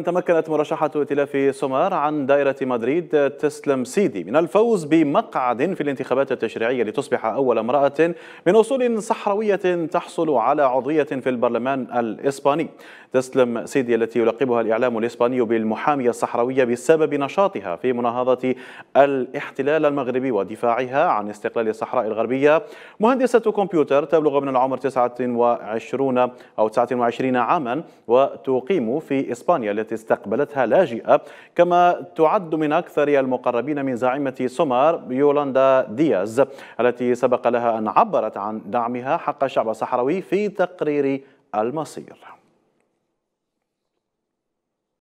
تمكنت مرشحة ائتلاف سومار عن دائرة مدريد تسلم سيدي من الفوز بمقعد في الانتخابات التشريعية لتصبح أول امرأة من أصول صحراوية تحصل على عضوية في البرلمان الإسباني تسلم سيدي التي يلقبها الإعلام الإسباني بالمحامية الصحراوية بسبب نشاطها في مناهضة الاحتلال المغربي ودفاعها عن استقلال الصحراء الغربية مهندسة كمبيوتر تبلغ من العمر 29 أو 29 عاما وتقيم في إسبانيا التي استقبلتها لاجئة كما تعد من أكثر المقربين من زعيمة سومار يولاندا دياز التي سبق لها أن عبرت عن دعمها حق الشعب الصحراوي في تقرير المصير